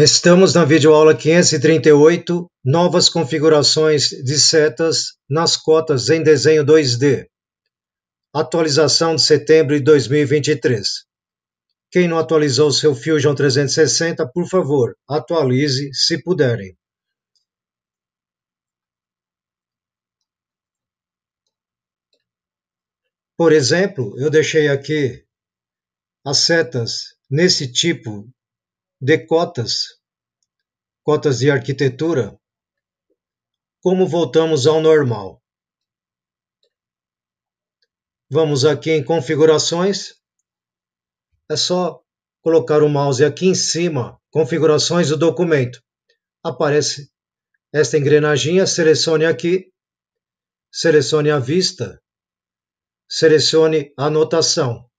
Estamos na videoaula 538, novas configurações de setas nas cotas em desenho 2D. Atualização de setembro de 2023. Quem não atualizou seu Fusion 360, por favor, atualize se puderem. Por exemplo, eu deixei aqui as setas nesse tipo de cotas, cotas de arquitetura, como voltamos ao normal. Vamos aqui em configurações. É só colocar o mouse aqui em cima, configurações do documento. Aparece esta engrenagem, selecione aqui, selecione a vista, selecione a anotação.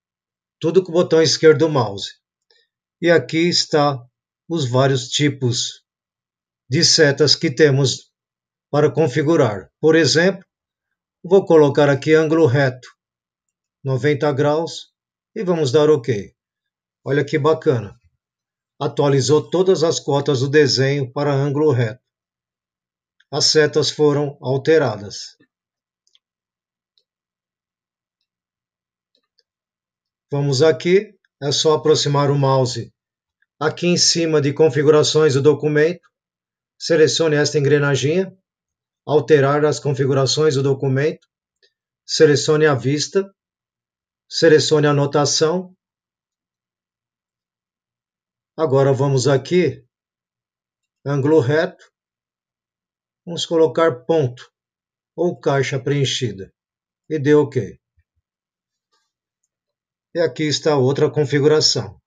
Tudo com o botão esquerdo do mouse. E aqui está os vários tipos de setas que temos para configurar. Por exemplo, vou colocar aqui ângulo reto, 90 graus, e vamos dar OK. Olha que bacana. Atualizou todas as cotas do desenho para ângulo reto. As setas foram alteradas. Vamos aqui é só aproximar o mouse. Aqui em cima de configurações do documento, selecione esta engrenagem, alterar as configurações do documento, selecione a vista, selecione a anotação. Agora vamos aqui, ângulo reto, vamos colocar ponto ou caixa preenchida e dê OK. E aqui está outra configuração.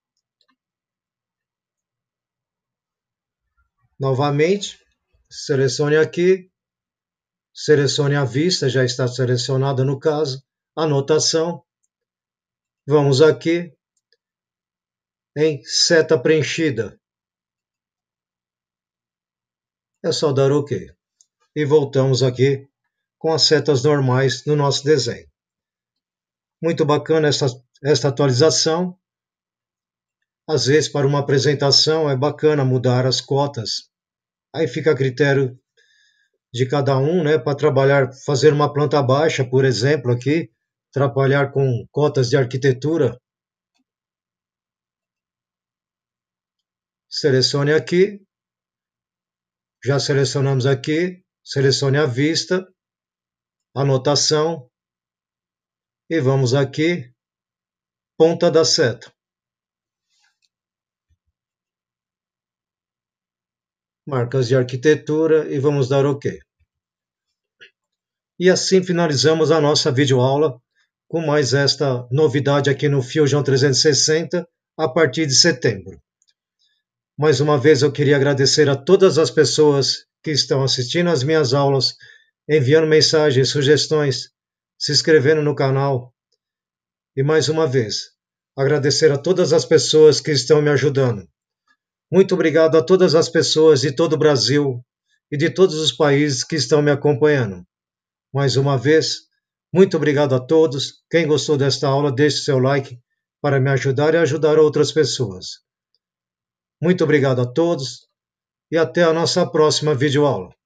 Novamente, selecione aqui, selecione a vista, já está selecionada no caso, anotação. Vamos aqui em seta preenchida. É só dar OK. E voltamos aqui com as setas normais no nosso desenho. Muito bacana esta, esta atualização. Às vezes, para uma apresentação, é bacana mudar as cotas. Aí fica a critério de cada um, né? Para trabalhar, fazer uma planta baixa, por exemplo, aqui, trabalhar com cotas de arquitetura. Selecione aqui. Já selecionamos aqui. Selecione a vista, anotação, e vamos aqui, ponta da seta. Marcas de arquitetura e vamos dar OK. E assim finalizamos a nossa videoaula com mais esta novidade aqui no Fusion 360 a partir de setembro. Mais uma vez eu queria agradecer a todas as pessoas que estão assistindo às minhas aulas, enviando mensagens, sugestões se inscrevendo no canal. E mais uma vez, agradecer a todas as pessoas que estão me ajudando. Muito obrigado a todas as pessoas de todo o Brasil e de todos os países que estão me acompanhando. Mais uma vez, muito obrigado a todos. Quem gostou desta aula, deixe seu like para me ajudar e ajudar outras pessoas. Muito obrigado a todos e até a nossa próxima videoaula.